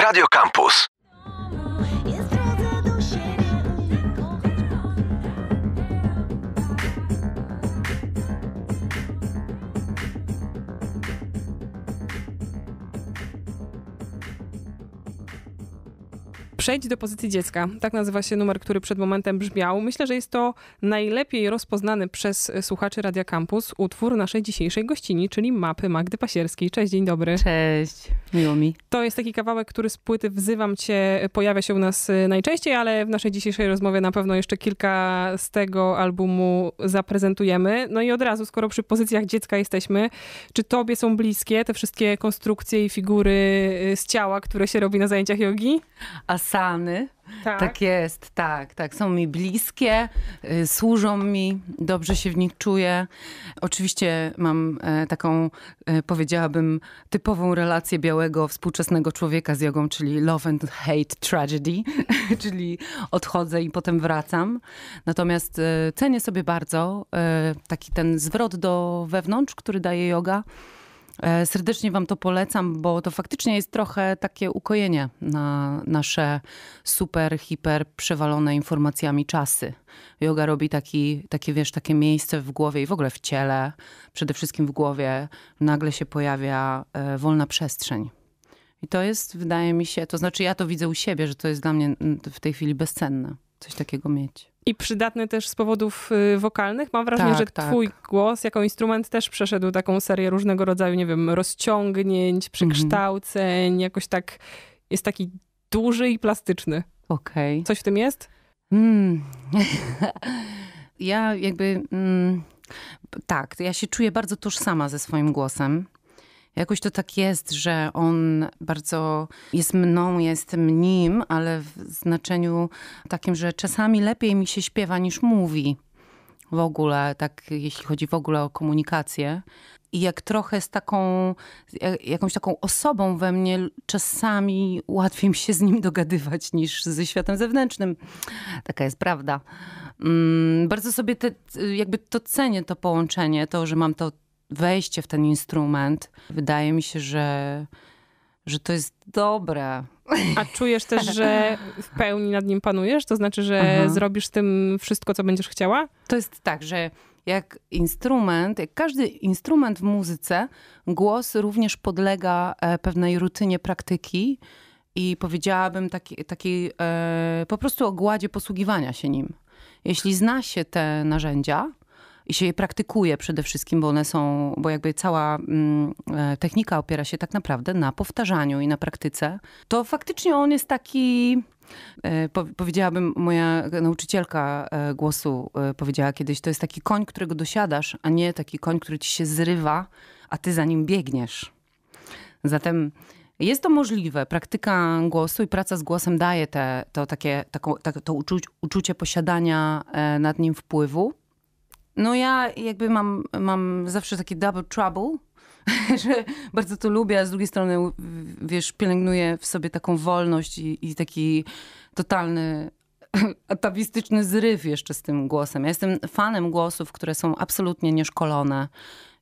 Radio Campus Przejdź do pozycji dziecka. Tak nazywa się numer, który przed momentem brzmiał. Myślę, że jest to najlepiej rozpoznany przez słuchaczy Radia Campus utwór naszej dzisiejszej gościni, czyli mapy Magdy Pasierskiej. Cześć, dzień dobry. Cześć, miło mi. To jest taki kawałek, który z płyty Wzywam Cię pojawia się u nas najczęściej, ale w naszej dzisiejszej rozmowie na pewno jeszcze kilka z tego albumu zaprezentujemy. No i od razu, skoro przy pozycjach dziecka jesteśmy, czy tobie są bliskie te wszystkie konstrukcje i figury z ciała, które się robi na zajęciach jogi? A Sany. Tak. tak. jest, tak, tak. Są mi bliskie, y, służą mi, dobrze się w nich czuję. Oczywiście mam e, taką, e, powiedziałabym, typową relację białego współczesnego człowieka z jogą, czyli love and hate tragedy, czyli odchodzę i potem wracam. Natomiast e, cenię sobie bardzo taki ten zwrot do wewnątrz, który daje yoga. E, serdecznie Wam to polecam, bo to faktycznie jest trochę takie ukojenie na nasze super, hiper przewalone informacjami czasy. Yoga robi taki, takie, wiesz, takie miejsce w głowie i w ogóle w ciele, przede wszystkim w głowie, nagle się pojawia e, wolna przestrzeń. I to jest, wydaje mi się, to znaczy ja to widzę u siebie, że to jest dla mnie mm, w tej chwili bezcenne coś takiego mieć. I przydatny też z powodów y, wokalnych. Mam wrażenie, tak, że tak. twój głos jako instrument też przeszedł taką serię różnego rodzaju, nie wiem, rozciągnięć, mhm. przekształceń, mhm. jakoś tak jest taki duży i plastyczny. Okej. Okay. Coś w tym jest? Mm. ja jakby... Mm, tak, ja się czuję bardzo tożsama ze swoim głosem. Jakoś to tak jest, że on bardzo jest mną, jestem nim, ale w znaczeniu takim, że czasami lepiej mi się śpiewa niż mówi. W ogóle, tak jeśli chodzi w ogóle o komunikację. I jak trochę z taką, e, jakąś taką osobą we mnie, czasami łatwiej mi się z nim dogadywać niż ze światem zewnętrznym. Taka jest prawda. Mm, bardzo sobie te, jakby to cenię, to połączenie, to, że mam to wejście w ten instrument, wydaje mi się, że, że to jest dobre. A czujesz też, że w pełni nad nim panujesz? To znaczy, że Aha. Mhm. zrobisz z tym wszystko, co będziesz chciała? To jest tak, że jak instrument, jak każdy instrument w muzyce, głos również podlega e, pewnej rutynie praktyki i powiedziałabym takiej taki, e, po prostu ogładzie posługiwania się nim. Jeśli zna się te narzędzia, i się je praktykuje przede wszystkim, bo one są, bo jakby cała mm, e, technika opiera się tak naprawdę na powtarzaniu i na praktyce, to faktycznie on jest taki e, powiedziałabym, moja nauczycielka e, głosu powiedziała kiedyś, to jest taki koń, którego dosiadasz, a nie taki koń, który ci się zrywa, a ty za nim biegniesz. Zatem jest to możliwe. Praktyka głosu i praca z głosem daje te, to takie, taką, tak, to uczuć, uczucie posiadania nad nim wpływu. No ja jakby mam, mam zawsze taki double trouble, że bardzo to lubię, a z drugiej strony, wiesz, pielęgnuję w sobie taką wolność i, i taki totalny atawistyczny zryw jeszcze z tym głosem. Ja jestem fanem głosów, które są absolutnie nieszkolone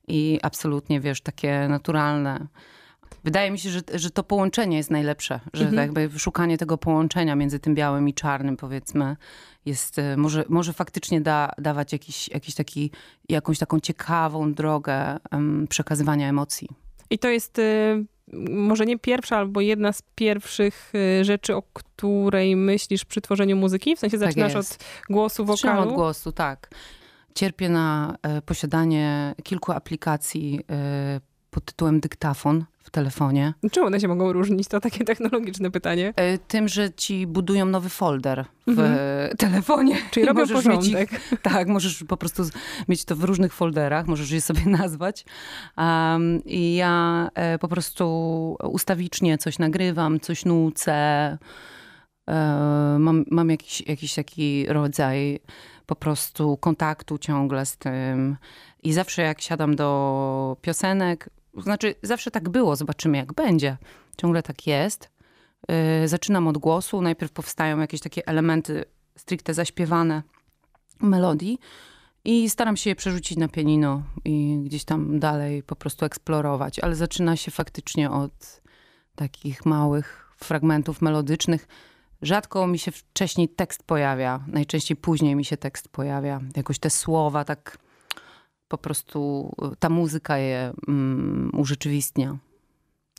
i absolutnie, wiesz, takie naturalne. Wydaje mi się, że, że to połączenie jest najlepsze, że mhm. jakby szukanie tego połączenia między tym białym i czarnym, powiedzmy, jest, e, może, może faktycznie da, dawać jakiś, jakiś taki, jakąś taką ciekawą drogę um, przekazywania emocji. I to jest. Y może nie pierwsza, albo jedna z pierwszych e, rzeczy, o której myślisz przy tworzeniu muzyki? W sensie tak zaczynasz tak od głosu wokalu? Zaczynam od głosu, tak. Cierpię na posiadanie kilku aplikacji pod tytułem dyktafon telefonie. Czemu one się mogą różnić? To takie technologiczne pytanie. E, tym, że ci budują nowy folder w mhm. E, telefonie. Czyli robią porządek. Ich, tak, możesz po prostu mieć to w różnych folderach, możesz je sobie nazwać. Um, I ja e, po prostu ustawicznie coś nagrywam, coś nucę. Mam, mam, jakiś, jakiś taki rodzaj po prostu kontaktu ciągle z tym. I zawsze jak siadam do piosenek, znaczy, zawsze tak było, zobaczymy jak będzie. Ciągle tak jest. Y, zaczynam od głosu, najpierw powstają jakieś takie elementy stricte zaśpiewane melodii i staram się je przerzucić na pianino i gdzieś tam dalej po prostu eksplorować, ale zaczyna się faktycznie od takich małych fragmentów melodycznych. Rzadko mi się wcześniej tekst pojawia, najczęściej później mi się tekst pojawia. Jakoś te słowa tak po prostu ta muzyka je mm, urzeczywistnia.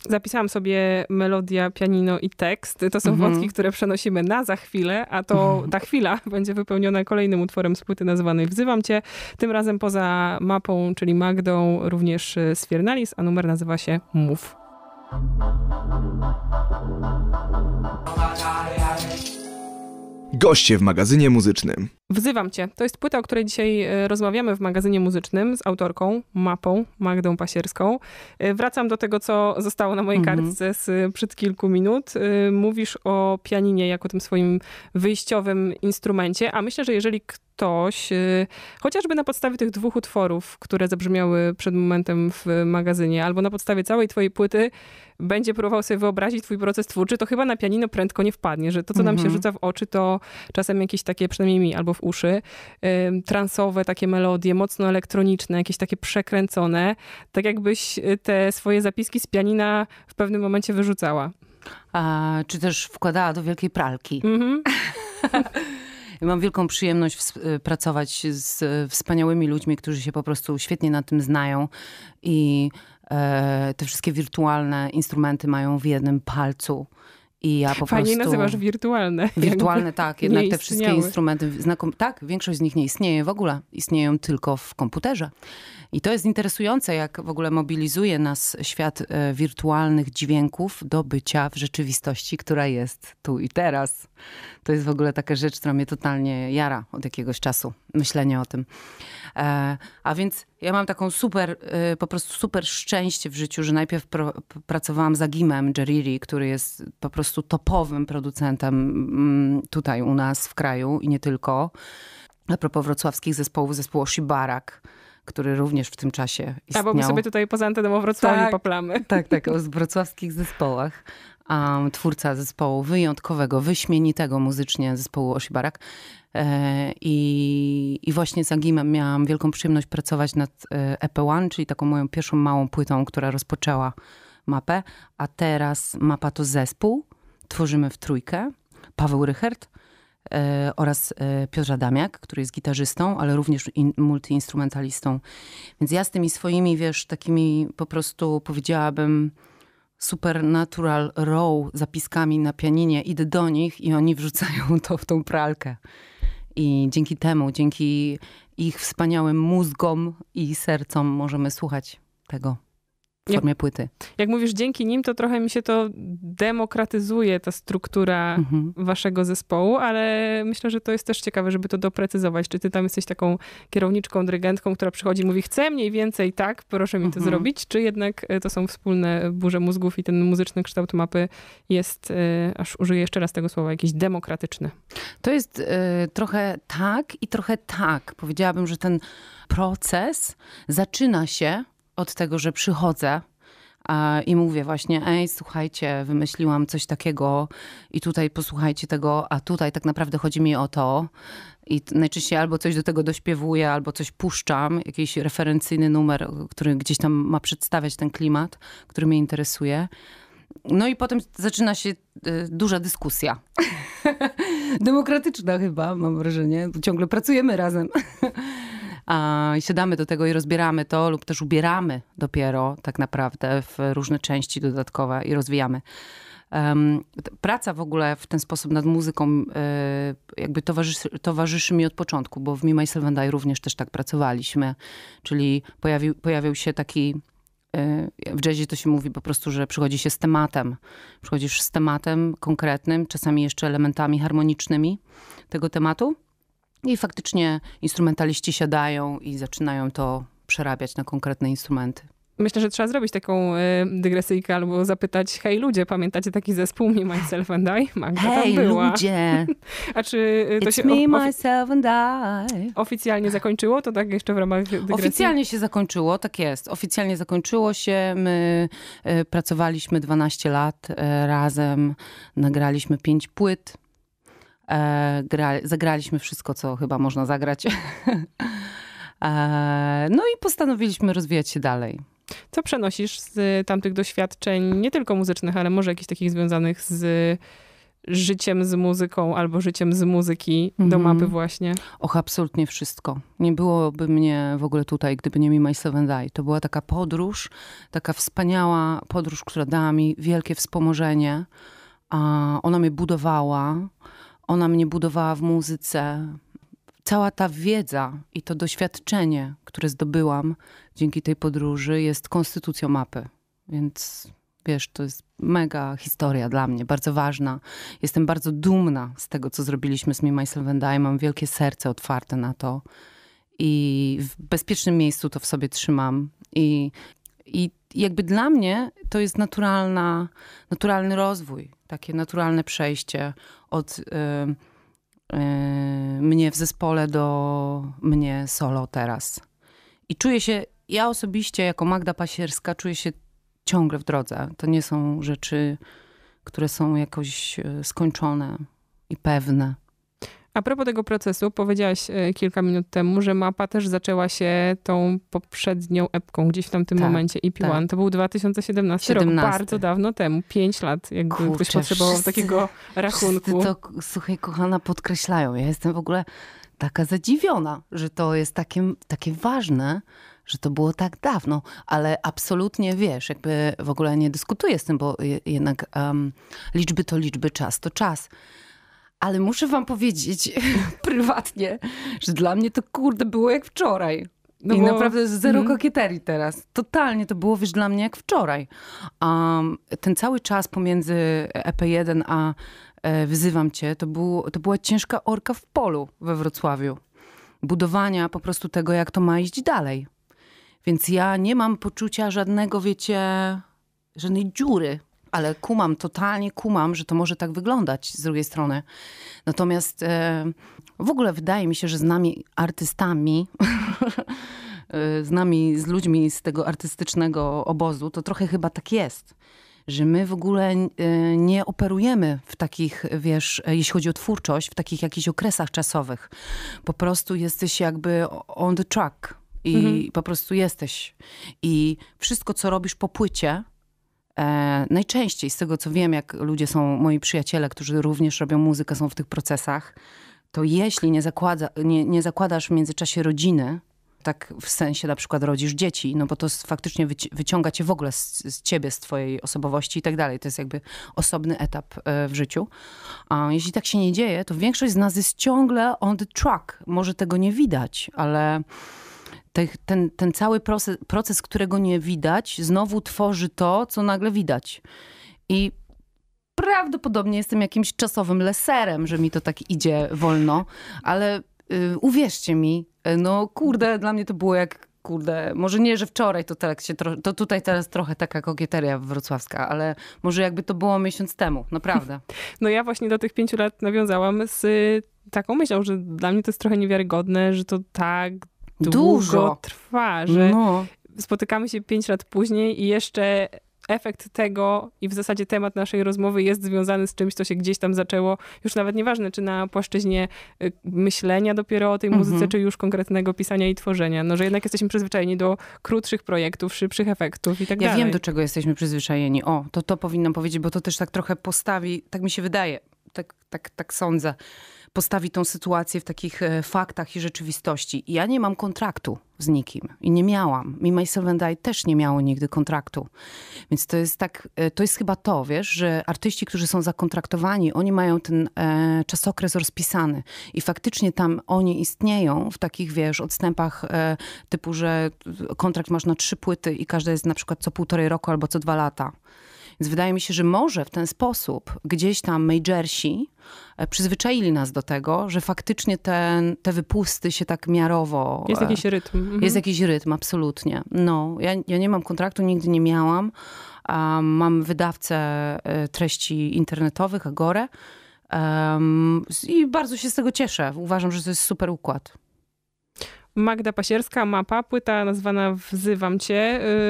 Zapisałam sobie melodia, pianino i tekst. To są mhm. wątki, które przenosimy na za chwilę, a to mhm. ta chwila będzie wypełniona kolejnym utworem z płyty nazwanej Wzywam Cię. Tym razem poza mapą, czyli Magdą, również y, Sfiernalis, a numer nazywa się Mów. Goście w magazynie muzycznym. Wzywam Cię. To jest płyta, o której dzisiaj e, rozmawiamy w magazynie muzycznym z autorką, mapą Magdą Pasierską. E, wracam do tego, co zostało na mojej mhm. kartce z e, przed kilku minut. Mówisz o pianinie jako tym swoim wyjściowym instrumencie, a myślę, że jeżeli ktoś ktoś, y, chociażby na podstawie tych dwóch utworów, które zabrzmiały przed momentem w magazynie, albo na podstawie całej twojej płyty, będzie próbował sobie wyobrazić twój proces twórczy, to chyba na pianino prędko nie wpadnie, że to, co nam się mhm. rzuca w oczy, to czasem jakieś takie, przynajmniej mi, albo w uszy, transowe takie melodie, mocno elektroniczne, jakieś takie przekręcone, tak jakbyś y, te swoje zapiski z pianina w pewnym momencie wyrzucała. A, czy też wkładała do wielkiej pralki. Mhm. Mam wielką przyjemność y, pracować z y, wspaniałymi ludźmi, którzy się po prostu świetnie na tym znają i e, te wszystkie wirtualne instrumenty mają w jednym palcu i ja po Fajnie prostu... nazywasz wirtualne. Wirtualne, tak. Jednak te wszystkie instrumenty, znakom... tak, większość z nich nie istnieje w ogóle. Istnieją tylko w komputerze. I to jest interesujące, jak w ogóle mobilizuje nas świat e, wirtualnych dźwięków do bycia w rzeczywistości, która jest tu i teraz. To jest w ogóle taka rzecz, która mnie totalnie jara od jakiegoś czasu, myślenie o tym. E, a więc ja mam taką super, y, po prostu super szczęście w życiu, że najpierw pracowałam za Gimem Jerry, który jest po prostu topowym producentem mm, tutaj u nas w kraju i nie tylko. A propos wrocławskich zespołów, zespół Shibarak, który również w tym czasie istniał. A bo my sobie tutaj poza anteną o Wrocławiu tak, poplamy. Tak, tak, o wrocławskich zespołach um, twórca zespołu wyjątkowego, wyśmienitego muzycznie zespołu Osibarak. E, I, I właśnie z Agimem miałam wielką przyjemność pracować nad EP1, e czyli taką moją pierwszą małą płytą, która rozpoczęła mapę. A teraz mapa to zespół. Tworzymy w trójkę. Paweł Rychert e, oraz e, Piotr Damiak, który jest gitarzystą, ale również multiinstrumentalistą. Więc ja z tymi swoimi, wiesz, takimi po prostu powiedziałabym Supernatural Row zapiskami na pianinie, idę do nich i oni wrzucają to w tą pralkę. I dzięki temu, dzięki ich wspaniałym mózgom i sercom możemy słuchać tego w formie jak, płyty. Jak mówisz dzięki nim, to trochę mi się to demokratyzuje, ta struktura mhm. waszego zespołu, ale myślę, że to jest też ciekawe, żeby to doprecyzować. Czy ty tam jesteś taką kierowniczką, dyrygentką, która przychodzi i mówi, chcę mniej więcej tak, proszę mi mhm. to zrobić, czy jednak e, to są wspólne burze mózgów i ten muzyczny kształt mapy jest, e, aż użyję jeszcze raz tego słowa, jakiś demokratyczny? To jest y, trochę tak i trochę tak. Powiedziałabym, że ten proces zaczyna się od tego, że przychodzę i mówię właśnie, ej, słuchajcie, wymyśliłam coś takiego i tutaj posłuchajcie tego, a tutaj tak naprawdę chodzi mi o to. I najczęściej albo coś do tego dośpiewuję, albo coś puszczam, jakiś referencyjny numer, który gdzieś tam ma przedstawiać ten klimat, który mnie interesuje. No i potem zaczyna się y, duża dyskusja. Demokratyczna chyba, mam wrażenie. Ciągle pracujemy razem i siadamy do tego i rozbieramy to, lub też ubieramy dopiero tak naprawdę w różne części dodatkowe i rozwijamy. Um, praca w ogóle w ten sposób nad muzyką y, jakby towarzyszy, towarzyszy, mi od początku, bo w Me, Myself and I również też tak pracowaliśmy. Czyli pojawił, pojawił się taki... Y, w jazzie to się mówi po prostu, że przychodzi się z tematem. Przychodzisz z tematem konkretnym, czasami jeszcze elementami harmonicznymi tego tematu i faktycznie instrumentaliści siadają i zaczynają to przerabiać na konkretne instrumenty. Myślę, że trzeba zrobić taką e, dygresyjkę albo zapytać, hej ludzie, pamiętacie taki zespół Me, Myself and I? Magda hej była. ludzie! A czy e, to It's się me, myself and I. oficjalnie zakończyło? To tak jeszcze w ramach dygresji? Oficjalnie się zakończyło, tak jest. Oficjalnie zakończyło się. My e, pracowaliśmy 12 lat razem, nagraliśmy 5 płyt. E, gra, zagraliśmy wszystko, co chyba można zagrać. E, no i postanowiliśmy rozwijać się dalej. Co przenosisz z tamtych doświadczeń, nie tylko muzycznych, ale może jakichś takich związanych z życiem z muzyką albo życiem z muzyki do mhm. mapy właśnie? Och, absolutnie wszystko. Nie byłoby mnie w ogóle tutaj, gdyby nie mi My Seven Eye. To była taka podróż, taka wspaniała podróż, która dała mi wielkie wspomożenie. Ona mnie budowała ona mnie budowała w muzyce. Cała ta wiedza i to doświadczenie, które zdobyłam dzięki tej podróży, jest konstytucją mapy. Więc wiesz, to jest mega historia dla mnie, bardzo ważna. Jestem bardzo dumna z tego, co zrobiliśmy z Me, Myself and I. Mam wielkie serce otwarte na to. I w bezpiecznym miejscu to w sobie trzymam. I i jakby dla mnie to jest naturalna, naturalny rozwój, takie naturalne przejście od y, y, mnie w zespole do mnie solo teraz. I czuję się, ja osobiście jako Magda Pasierska czuję się ciągle w drodze. To nie są rzeczy, które są jakoś y, skończone i pewne. A propos tego procesu, powiedziałaś e, kilka minut temu, że mapa też zaczęła się tą poprzednią epką, gdzieś w tamtym tak, momencie EP1. Tak. To był 2017 17. rok, bardzo dawno temu, 5 lat, jakby Kurczę, ktoś potrzebował wszyscy, takiego rachunku. to, słuchaj, kochana, podkreślają. Ja jestem w ogóle taka zadziwiona, że to jest takie, takie ważne, że to było tak dawno, ale absolutnie wiesz, jakby w ogóle nie dyskutuję z tym, bo jednak um, liczby to liczby, czas to czas. Ale muszę wam powiedzieć prywatnie, że dla mnie to kurde było jak wczoraj. No I bo... naprawdę zero mm. kokieterii teraz. Totalnie to było, wiesz, dla mnie jak wczoraj. Um, ten cały czas pomiędzy EP1 a e, Wyzywam Cię, to, był, to była ciężka orka w polu we Wrocławiu. Budowania po prostu tego, jak to ma iść dalej. Więc ja nie mam poczucia żadnego, wiecie, żadnej dziury ale kumam, totalnie kumam, że to może tak wyglądać z drugiej strony. Natomiast e, w ogóle wydaje mi się, że z nami artystami, e, z nami, z ludźmi z tego artystycznego obozu, to trochę chyba tak jest że my w ogóle e, nie operujemy w takich, wiesz, jeśli chodzi o twórczość, w takich jakichś okresach czasowych. Po prostu jesteś jakby on the track i mhm. po prostu jesteś. I wszystko, co robisz po płycie, E, najczęściej z tego, co wiem, jak ludzie są, moi przyjaciele, którzy również robią muzykę, są w tych procesach, to jeśli nie, zakłada, nie, nie zakładasz w międzyczasie rodziny, tak w sensie na przykład rodzisz dzieci, no bo to faktycznie wyci wyciąga cię w ogóle z, z, ciebie, z twojej osobowości i tak dalej. To jest jakby osobny etap e, w życiu. A jeśli tak się nie dzieje, to większość z nas jest ciągle on the track. Może tego nie widać, ale te, ten, ten cały proces, proces, którego nie widać, znowu tworzy to, co nagle widać. I prawdopodobnie jestem jakimś czasowym leserem, że mi to tak idzie wolno, ale y, uwierzcie mi, y, no kurde, dla mnie to było jak kurde, może nie, że wczoraj to, tak się to tutaj teraz trochę taka kokieteria wrocławska, ale może jakby to było miesiąc temu, naprawdę. No ja właśnie do tych pięciu lat nawiązałam z y, taką myślą, że dla mnie to jest trochę niewiarygodne, że to tak Dużo trwa, że no. spotykamy się pięć lat później i jeszcze efekt tego i w zasadzie temat naszej rozmowy jest związany z czymś, co się gdzieś tam zaczęło, już nawet nieważne, czy na płaszczyźnie y, myślenia dopiero o tej muzyce, mhm. czy już konkretnego pisania i tworzenia. No, że jednak jesteśmy przyzwyczajeni do krótszych projektów, szybszych efektów i tak ja dalej. Ja wiem, do czego jesteśmy przyzwyczajeni. O, to to powinnam powiedzieć, bo to też tak trochę postawi, tak mi się wydaje, tak, tak, tak sądzę postawi tą sytuację w takich e, faktach i rzeczywistości. Ja nie mam kontraktu z nikim i nie miałam. Mi Myself and I też nie miało nigdy kontraktu. Więc to jest tak, e, to jest chyba to, wiesz, że artyści, którzy są zakontraktowani, oni mają ten e, czasokres rozpisany i faktycznie tam oni istnieją w takich, wiesz, odstępach e, typu, że kontrakt masz na trzy płyty i każda jest na przykład co półtorej roku albo co dwa lata. Więc wydaje mi się, że może w ten sposób gdzieś tam majorsi e, przyzwyczaili nas do tego, że faktycznie ten, te wypusty się tak miarowo... Jest e, jakiś rytm. Mhm. Jest jakiś rytm, absolutnie. No, ja, ja nie mam kontraktu, nigdy nie miałam. Mam wydawcę e, treści internetowych, Agorę. Um, I bardzo się z tego cieszę. Uważam, że to jest super układ. Magda Pasierska, mapa, płyta nazwana Wzywam Cię.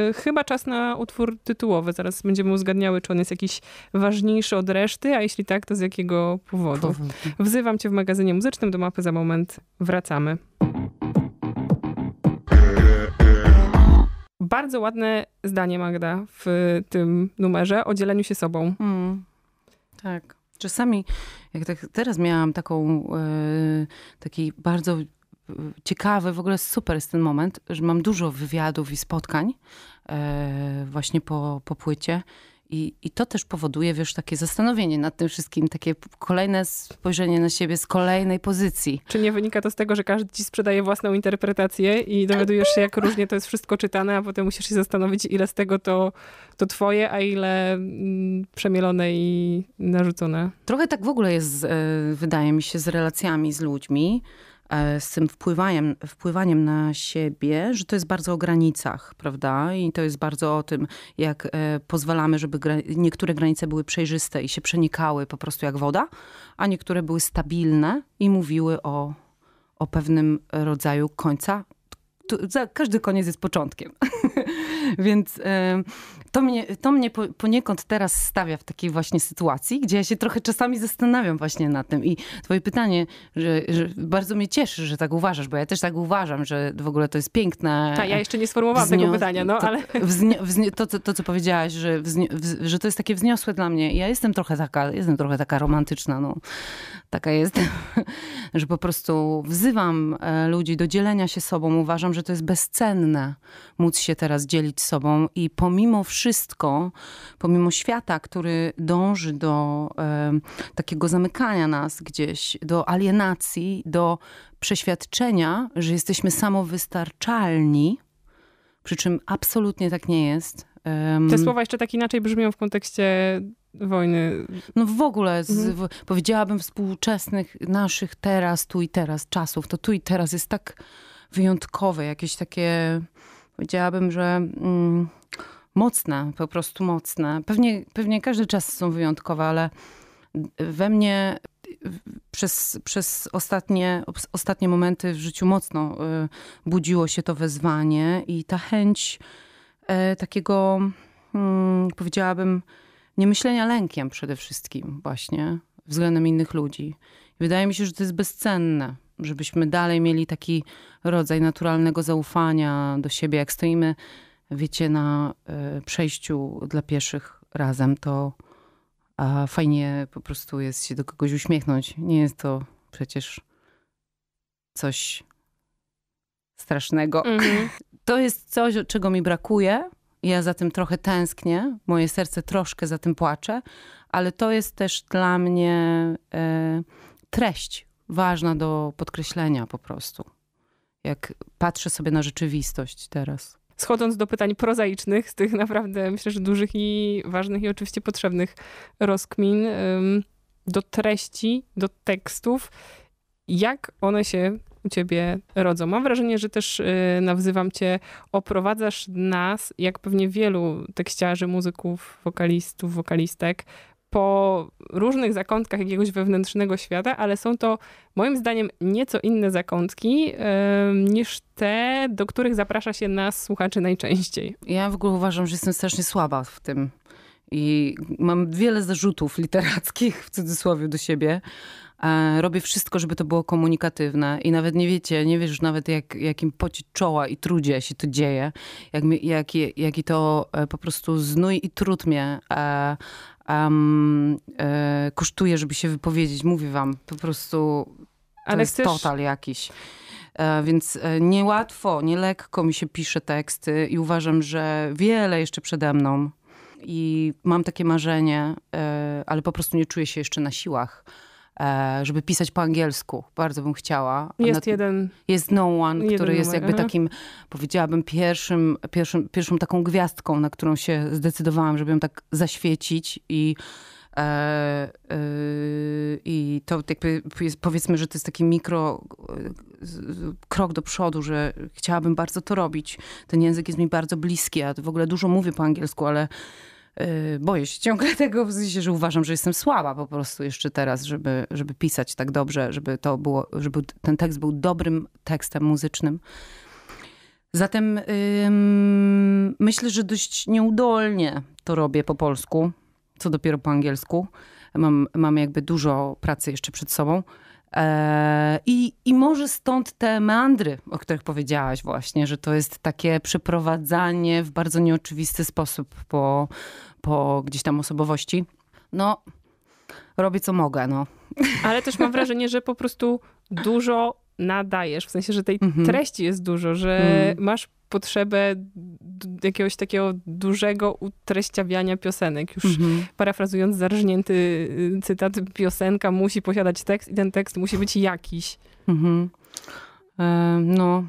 Yy, chyba czas na utwór tytułowy. Zaraz będziemy uzgadniały, czy on jest jakiś ważniejszy od reszty, a jeśli tak, to z jakiego powodu. Wzywam Cię w magazynie muzycznym. Do mapy za moment wracamy. Bardzo ładne zdanie, Magda, w tym numerze o dzieleniu się sobą. Mm, tak. Czasami, jak tak teraz miałam taką, e, taki bardzo ciekawy, w ogóle super jest ten moment, że mam dużo wywiadów i spotkań e, właśnie po, po płycie. I, I to też powoduje, wiesz, takie zastanowienie nad tym wszystkim, takie kolejne spojrzenie na siebie z kolejnej pozycji. Czy nie wynika to z tego, że każdy ci sprzedaje własną interpretację i dowiadujesz się, jak różnie to jest wszystko czytane, a potem musisz się zastanowić, ile z tego to, to twoje, a ile mm, przemielone i narzucone? Trochę tak w ogóle jest, e, wydaje mi się, z relacjami z ludźmi. E, z tym wpływaniem, wpływaniem na siebie, że to jest bardzo o granicach, prawda? I to jest bardzo o tym, jak e, pozwalamy, żeby niektóre granice były przejrzyste i się przenikały po prostu jak woda, a niektóre były stabilne i mówiły o, o pewnym rodzaju końca. każdy koniec jest początkiem. Więc. Y to mnie, to mnie poniekąd teraz stawia w takiej właśnie sytuacji, gdzie ja się trochę czasami zastanawiam właśnie nad tym. I twoje pytanie, że, że bardzo mnie cieszy, że tak uważasz, bo ja też tak uważam, że w ogóle to jest piękne. Tak, ja jeszcze nie sformułowałam wznio- tego pytania, no to, ale... Wznio- wznio- to, to, to, co powiedziałaś, że, że to jest takie wzniosłe dla mnie. Ja jestem trochę taka, jestem trochę taka romantyczna, no. Taka jestem, że po prostu wzywam e, ludzi do dzielenia się sobą. Uważam, że to jest bezcenne móc się teraz dzielić sobą i pomimo wszystko wszystko, pomimo świata, który dąży do e, takiego zamykania nas gdzieś, do alienacji, do przeświadczenia, że jesteśmy samowystarczalni, przy czym absolutnie tak nie jest. Um, Te słowa jeszcze tak inaczej brzmią w kontekście wojny. No w ogóle, z, mhm. w, powiedziałabym współczesnych naszych teraz, tu i teraz czasów, to tu i teraz jest tak wyjątkowe, jakieś takie, powiedziałabym, że... Mm, mocne, po prostu mocne. Pewnie, pewnie każdy czas są wyjątkowe, ale we mnie przez, przez ostatnie, ostatnie momenty w życiu mocno y, budziło się to wezwanie i ta chęć e, takiego, mm, powiedziałabym, niemyślenia lękiem przede wszystkim właśnie względem innych ludzi. Wydaje mi się, że to jest bezcenne, żebyśmy dalej mieli taki rodzaj naturalnego zaufania do siebie, jak stoimy wiecie, na e, przejściu dla pieszych razem, to fajnie po prostu jest się do kogoś uśmiechnąć. Nie jest to przecież coś strasznego. Mm-hmm. To jest coś, czego mi brakuje. Ja za tym trochę tęsknię, moje serce troszkę za tym płacze, ale to jest też dla mnie e, treść ważna do podkreślenia po prostu. Jak patrzę sobie na rzeczywistość teraz schodząc do pytań prozaicznych, z tych naprawdę myślę, że dużych i ważnych i oczywiście potrzebnych rozkmin, do treści, do tekstów, jak one się u ciebie rodzą. Mam wrażenie, że też y, nawzywam cię, oprowadzasz nas, jak pewnie wielu tekściarzy, muzyków, wokalistów, wokalistek, po różnych zakątkach jakiegoś wewnętrznego świata, ale są to moim zdaniem nieco inne zakątki yy, niż te, do których zaprasza się nas słuchaczy najczęściej. Ja w ogóle uważam, że jestem strasznie słaba w tym. I mam wiele zarzutów literackich, w cudzysłowie, do siebie. E, robię wszystko, żeby to było komunikatywne i nawet nie wiecie, nie wiesz nawet jak, jakim pocie czoła i trudzie się to dzieje, jak, jaki, to e, po prostu znój i trud mnie e, um, e, kosztuje, żeby się wypowiedzieć. Mówię wam, po prostu to Ale jest chcesz... total jakiś. E, więc e, niełatwo, nielekko mi się pisze teksty i uważam, że wiele jeszcze przede mną. I mam takie marzenie, e, ale po prostu nie czuję się jeszcze na siłach. E, żeby pisać po angielsku. Bardzo bym chciała. Jest Na, jeden. Jest No One, który numer. jest jakby takim, powiedziałabym, pierwszym, pierwszym, pierwszą taką gwiazdką, na którą się zdecydowałam, żeby ją tak zaświecić i e, e, i to tak jakby powiedzmy, że to jest taki mikro krok do przodu, że chciałabym bardzo to robić. Ten język jest mi bardzo bliski. Ja w ogóle dużo mówię po angielsku, ale Y, boję się ciągle tego, w sensie, że uważam, że jestem słaba po prostu jeszcze teraz, żeby, żeby pisać tak dobrze, żeby to było, żeby ten tekst był dobrym tekstem muzycznym. Zatem ym, myślę, że dość nieudolnie to robię po polsku, co dopiero po angielsku. Mam, mam jakby dużo pracy jeszcze przed sobą. Eee, I, I może stąd te meandry, o których powiedziałaś właśnie, że to jest takie przeprowadzanie w bardzo nieoczywisty sposób po, po gdzieś tam osobowości. No, robię co mogę, no. Ale też mam wrażenie, że po prostu dużo nadajesz, w sensie, że tej mhm. treści jest dużo, że mhm. masz potrzebę jakiegoś takiego dużego utreściawiania piosenek. Już mhm. parafrazując zarżnięty y, cytat, piosenka musi posiadać tekst i ten tekst musi być jakiś. Mhm. E, no.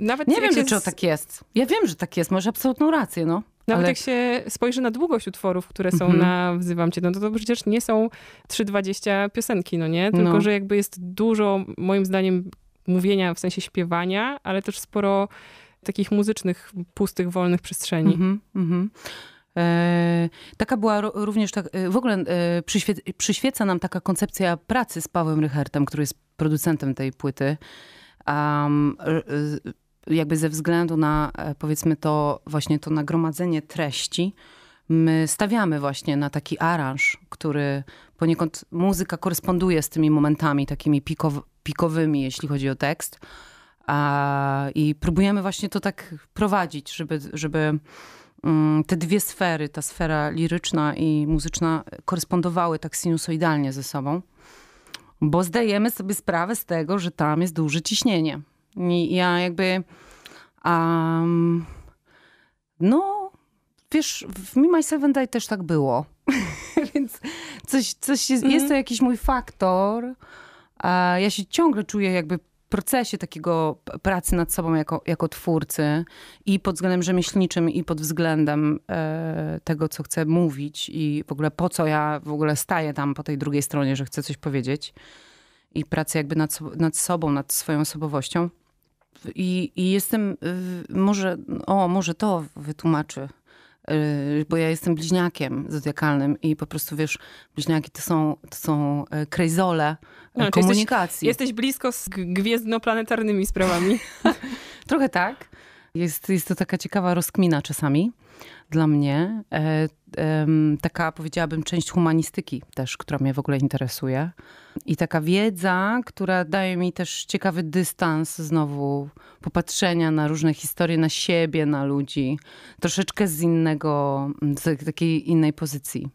Nawet nie wiem, dlaczego z... tak jest. Ja wiem, że tak jest. Masz absolutną rację, no. Nawet Ale... jak się spojrzy na długość utworów, które są mhm. na Wzywam Cię, no to, to przecież nie są 3,20 piosenki, no nie? Tylko, no. że jakby jest dużo, moim zdaniem, mówienia, w sensie śpiewania, ale też sporo takich muzycznych, pustych, wolnych przestrzeni. Mm -hmm, mm -hmm. E, taka była również, tak, e, w ogóle e, przyświe przyświeca nam taka koncepcja pracy z Pawłem Rychertem, który jest producentem tej płyty. Um, jakby ze względu na, powiedzmy to, właśnie to nagromadzenie treści, my stawiamy właśnie na taki aranż, który poniekąd muzyka koresponduje z tymi momentami takimi pikow pikowymi, jeśli chodzi o tekst. I próbujemy właśnie to tak prowadzić, żeby, żeby mm, te dwie sfery, ta sfera liryczna i muzyczna, korespondowały tak sinusoidalnie ze sobą, bo zdajemy sobie sprawę z tego, że tam jest duże ciśnienie. I ja jakby. Um, no, wiesz, w Me, my Seven Day też tak było. Więc coś, coś jest, mm -hmm. jest to jakiś mój faktor. Ja się ciągle czuję jakby procesie takiego pracy nad sobą jako, jako twórcy i pod względem rzemieślniczym i pod względem e, tego, co chcę mówić i w ogóle po co ja w ogóle staję tam po tej drugiej stronie, że chcę coś powiedzieć i pracy jakby nad, nad sobą, nad swoją osobowością. I, i jestem, może, o, może to wytłumaczy Y, bo ja jestem bliźniakiem zodiakalnym i po prostu wiesz, bliźniaki to są, to są y, krejzole no, komunikacji. Jesteś, jesteś blisko z gwiezdnoplanetarnymi sprawami. Trochę tak. Jest, jest to taka ciekawa rozkmina czasami dla mnie. E, e, taka powiedziałabym część humanistyki też, która mnie w ogóle interesuje. I taka wiedza, która daje mi też ciekawy dystans znowu popatrzenia na różne historie, na siebie, na ludzi. Troszeczkę z innego, z takiej innej pozycji.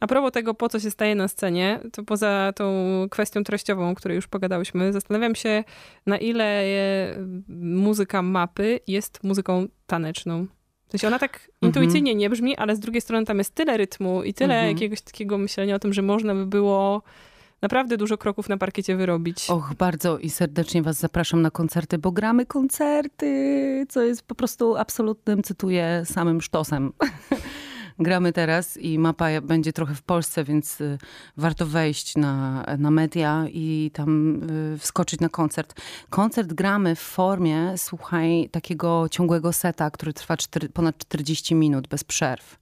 A propos tego, po co się staje na scenie, to poza tą kwestią treściową, o której już pogadałyśmy, zastanawiam się, na ile e, muzyka mapy jest muzyką taneczną. To sensie ona tak mhm. intuicyjnie nie brzmi, ale z drugiej strony tam jest tyle rytmu i tyle mhm. jakiegoś takiego myślenia o tym, że można by było naprawdę dużo kroków na parkiecie wyrobić. Och, bardzo i serdecznie Was zapraszam na koncerty, bo gramy koncerty, co jest po prostu absolutnym, cytuję, samym sztosem. gramy teraz i mapa będzie trochę w Polsce, więc y, warto wejść na, na media i tam y, wskoczyć na koncert. Koncert gramy w formie, słuchaj, takiego ciągłego seta, który trwa ponad 40 minut bez przerw.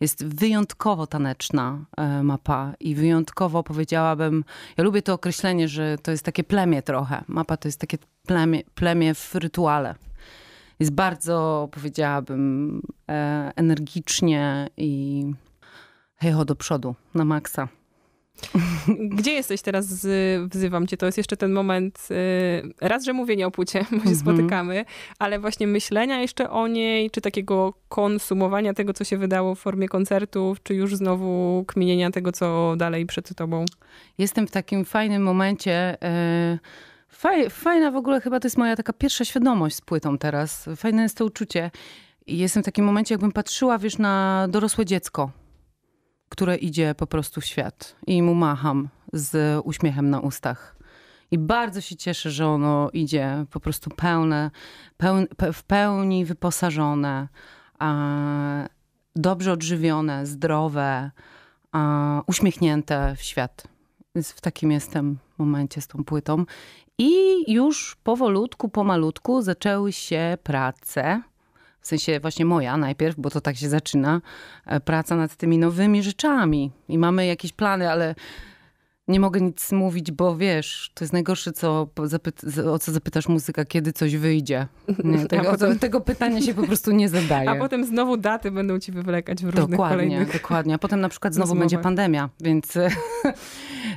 Jest wyjątkowo taneczna e, mapa i wyjątkowo powiedziałabym, ja lubię to określenie, że to jest takie plemię trochę. Mapa to jest takie plemię, plemię w rytuale jest bardzo, powiedziałabym, e, energicznie i hejo do przodu, na maksa. Gdzie jesteś teraz? Z, wzywam cię. To jest jeszcze ten moment, y, raz, że nie o płycie, bo się mm -hmm. spotykamy, ale właśnie myślenia jeszcze o niej, czy takiego konsumowania tego, co się wydało w formie koncertów, czy już znowu kminienia tego, co dalej przed tobą? Jestem w takim fajnym momencie. Y Faj, fajna w ogóle chyba to jest moja taka pierwsza świadomość z płytą teraz. Fajne jest to uczucie. jestem w takim momencie, jakbym patrzyła, wiesz, na dorosłe dziecko, które idzie po prostu w świat. I mu macham z uśmiechem na ustach. I bardzo się cieszę, że ono idzie po prostu pełne, pe, w pełni wyposażone, a, dobrze odżywione, zdrowe, a, uśmiechnięte w świat. Więc w takim jestem momencie z tą płytą. I już powolutku, pomalutku zaczęły się prace. W sensie właśnie moja najpierw, bo to tak się zaczyna. E, praca nad tymi nowymi rzeczami. I mamy jakieś plany, ale nie mogę nic mówić, bo wiesz, to jest najgorsze, co o co zapytasz muzyka, kiedy coś wyjdzie. Nie, tego, potem... tego, pytania się po prostu nie zadaje. A potem znowu daty będą ci wywlekać w różnych dokładnie, kolejnych Dokładnie, dokładnie. A potem na przykład znowu rozmowach. będzie pandemia, więc e,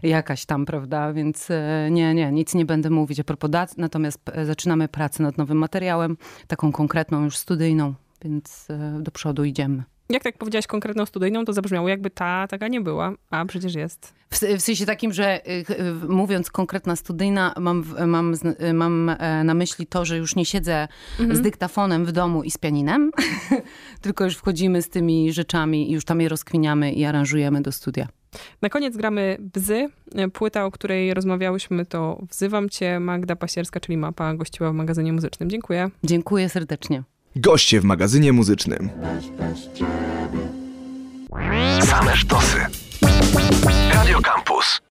jakaś tam, prawda? Więc e, nie, nie, nic nie będę mówić a propos Natomiast e, zaczynamy pracę nad nowym materiałem, taką konkretną, już studyjną, więc e, do przodu idziemy jak tak powiedziałaś konkretną studyjną, to zabrzmiało jakby ta taka nie była, a przecież jest. W, w sensie takim, że mówiąc konkretna studyjna, mam, mam, mam na myśli to, że już nie siedzę mhm. z dyktafonem w domu i z pianinem, tylko już wchodzimy z tymi rzeczami i już tam je rozkwiniamy i aranżujemy do studia. Na koniec gramy Bzy. E, płyta, o której rozmawiałyśmy, to Wzywam Cię, Magda Pasierska, czyli mapa, gościła w magazynie muzycznym. Dziękuję. Dziękuję serdecznie. Goście w magazynie muzycznym. Same sztosy. Radio Campus.